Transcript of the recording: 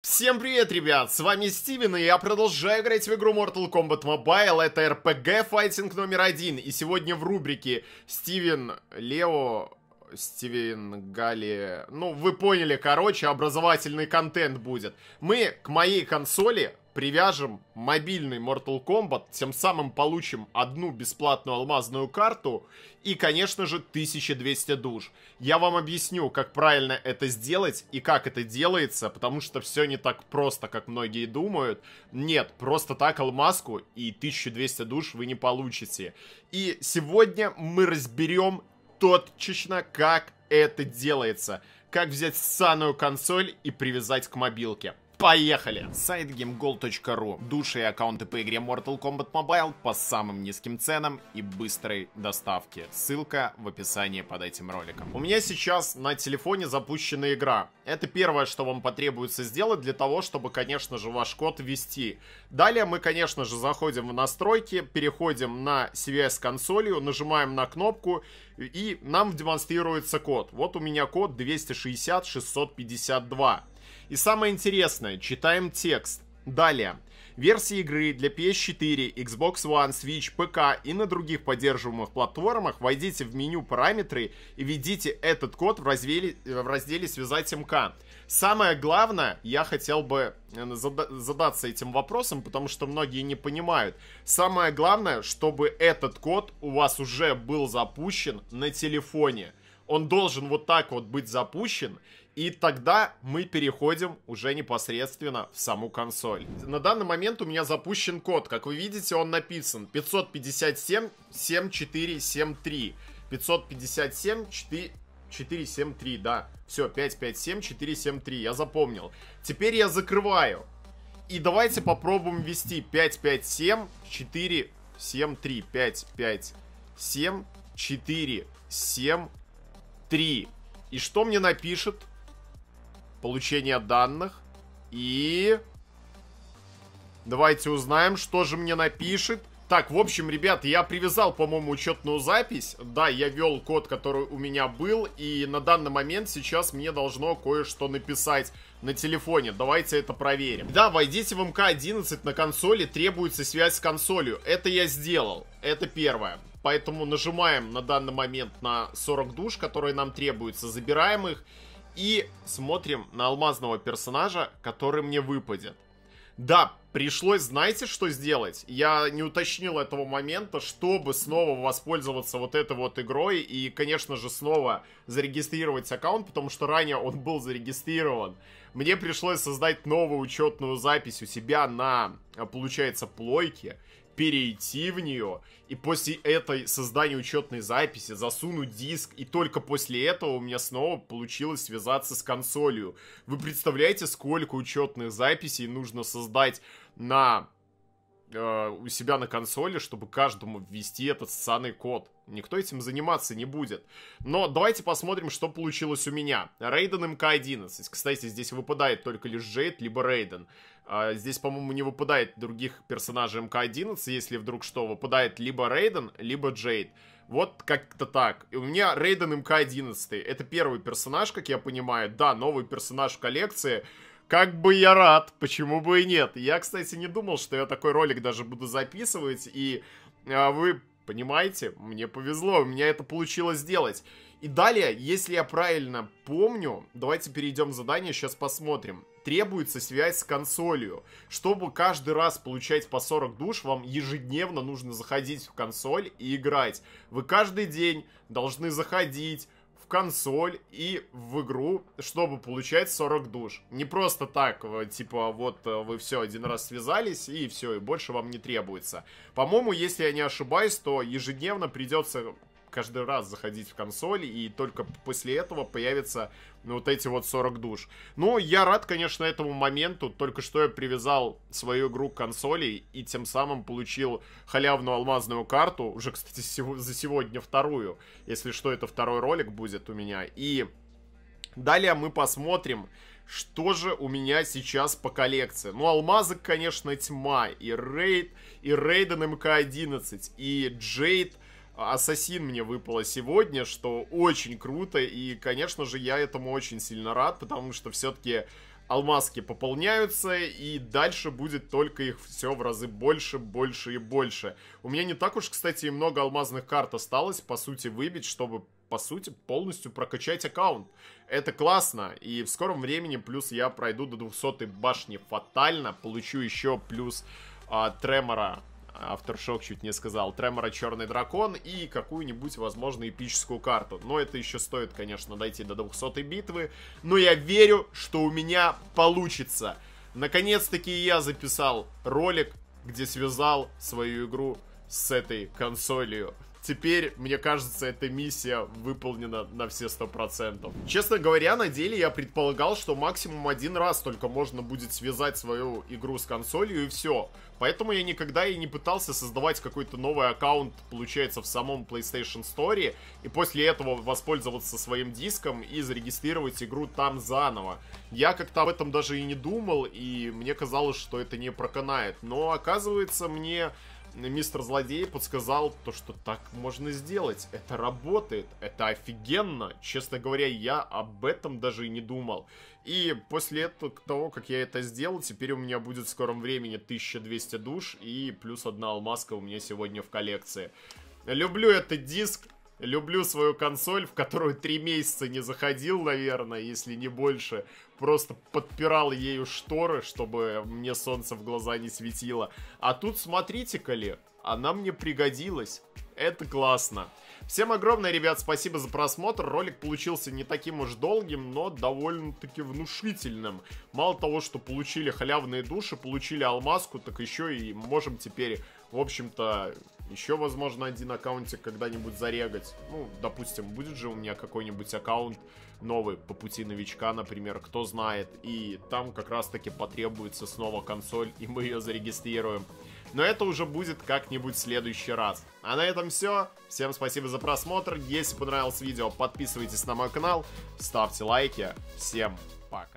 Всем привет, ребят! С вами Стивен, и я продолжаю играть в игру Mortal Kombat Mobile. Это RPG файтинг номер один. И сегодня в рубрике Стивен Лео... Стивен Гали... Ну, вы поняли, короче, образовательный контент будет. Мы к моей консоли привяжем мобильный Mortal Kombat, тем самым получим одну бесплатную алмазную карту и, конечно же, 1200 душ. Я вам объясню, как правильно это сделать и как это делается, потому что все не так просто, как многие думают. Нет, просто так алмазку и 1200 душ вы не получите. И сегодня мы разберем точечно, как это делается. Как взять ссаную консоль и привязать к мобилке. Поехали! Сайт gamegold.ru. Души и аккаунты по игре Mortal Kombat Mobile по самым низким ценам и быстрой доставке. Ссылка в описании под этим роликом. У меня сейчас на телефоне запущена игра. Это первое, что вам потребуется сделать для того, чтобы, конечно же, ваш код ввести. Далее мы, конечно же, заходим в настройки, переходим на CVS консолью, нажимаем на кнопку и нам демонстрируется код. Вот у меня код 260652. И самое интересное, читаем текст. Далее. Версии игры для PS4, Xbox One, Switch, ПК и на других поддерживаемых платформах войдите в меню «Параметры» и введите этот код в разделе, в разделе «Связать МК». Самое главное, я хотел бы э, задаться этим вопросом, потому что многие не понимают. Самое главное, чтобы этот код у вас уже был запущен на телефоне. Он должен вот так вот быть запущен, и тогда мы переходим уже непосредственно в саму консоль. На данный момент у меня запущен код. Как вы видите, он написан 557 7473. 557 473, да. Все, 557 473, я запомнил. Теперь я закрываю. И давайте попробуем ввести 557 473 557 473. И что мне напишет? получения данных. И... Давайте узнаем, что же мне напишет. Так, в общем, ребят, я привязал, по-моему, учетную запись. Да, я вел код, который у меня был. И на данный момент сейчас мне должно кое-что написать на телефоне. Давайте это проверим. Да, войдите в МК-11 на консоли, требуется связь с консолью. Это я сделал. Это первое. Поэтому нажимаем на данный момент на 40 душ, которые нам требуются. Забираем их. И смотрим на алмазного персонажа, который мне выпадет. Да, пришлось, знаете, что сделать? Я не уточнил этого момента, чтобы снова воспользоваться вот этой вот игрой и, конечно же, снова зарегистрировать аккаунт, потому что ранее он был зарегистрирован. Мне пришлось создать новую учетную запись у себя на, получается, плойке перейти в нее и после этой создания учетной записи засунуть диск, и только после этого у меня снова получилось связаться с консолью. Вы представляете, сколько учетных записей нужно создать на Э, у себя на консоли, чтобы каждому ввести этот ссаный код. Никто этим заниматься не будет. Но давайте посмотрим, что получилось у меня. Рейден МК-11. Кстати, здесь выпадает только лишь Джейд, либо Рейден. А, здесь, по-моему, не выпадает других персонажей МК-11, если вдруг что, выпадает либо Рейден, либо Джейд. Вот как-то так. И у меня Рейден МК-11. Это первый персонаж, как я понимаю. Да, новый персонаж в коллекции как бы я рад, почему бы и нет. Я, кстати, не думал, что я такой ролик даже буду записывать, и а, вы понимаете, мне повезло, у меня это получилось сделать. И далее, если я правильно помню, давайте перейдем в задание, сейчас посмотрим. Требуется связь с консолью. Чтобы каждый раз получать по 40 душ, вам ежедневно нужно заходить в консоль и играть. Вы каждый день должны заходить, консоль и в игру, чтобы получать 40 душ. Не просто так, э, типа, вот э, вы все один раз связались и все, и больше вам не требуется. По-моему, если я не ошибаюсь, то ежедневно придется каждый раз заходить в консоль, и только после этого появятся ну, вот эти вот 40 душ. Ну, я рад, конечно, этому моменту. Только что я привязал свою игру к консоли и тем самым получил халявную алмазную карту. Уже, кстати, за сегодня вторую. Если что, это второй ролик будет у меня. И далее мы посмотрим, что же у меня сейчас по коллекции? Ну, алмазы, конечно, тьма. И Рейд, и Рейден МК-11, и Джейд Ассасин мне выпало сегодня, что очень круто, и, конечно же, я этому очень сильно рад, потому что все-таки алмазки пополняются, и дальше будет только их все в разы больше, больше и больше. У меня не так уж, кстати, и много алмазных карт осталось, по сути, выбить, чтобы, по сути, полностью прокачать аккаунт. Это классно, и в скором времени плюс я пройду до 200 башни фатально, получу еще плюс а, тремора Авторшок чуть не сказал, Тремора Черный Дракон и какую-нибудь, возможно, эпическую карту. Но это еще стоит, конечно, дойти до 200 битвы. Но я верю, что у меня получится. Наконец-таки я записал ролик, где связал свою игру с этой консолью теперь, мне кажется, эта миссия выполнена на все сто процентов. Честно говоря, на деле я предполагал, что максимум один раз только можно будет связать свою игру с консолью и все. Поэтому я никогда и не пытался создавать какой-то новый аккаунт, получается, в самом PlayStation Store, и после этого воспользоваться своим диском и зарегистрировать игру там заново. Я как-то об этом даже и не думал, и мне казалось, что это не проканает. Но оказывается, мне мистер Злодей подсказал то, что так можно сделать. Это работает, это офигенно. Честно говоря, я об этом даже и не думал. И после этого, того, как я это сделал, теперь у меня будет в скором времени 1200 душ и плюс одна алмазка у меня сегодня в коллекции. Люблю этот диск, Люблю свою консоль, в которую три месяца не заходил, наверное, если не больше. Просто подпирал ею шторы, чтобы мне солнце в глаза не светило. А тут смотрите-ка ли, она мне пригодилась. Это классно. Всем огромное, ребят, спасибо за просмотр. Ролик получился не таким уж долгим, но довольно-таки внушительным. Мало того, что получили халявные души, получили алмазку, так еще и можем теперь, в общем-то, еще, возможно, один аккаунтик когда-нибудь зарегать. Ну, допустим, будет же у меня какой-нибудь аккаунт новый по пути новичка, например, кто знает. И там как раз-таки потребуется снова консоль, и мы ее зарегистрируем но это уже будет как-нибудь в следующий раз. А на этом все. Всем спасибо за просмотр. Если понравилось видео, подписывайтесь на мой канал, ставьте лайки. Всем пока.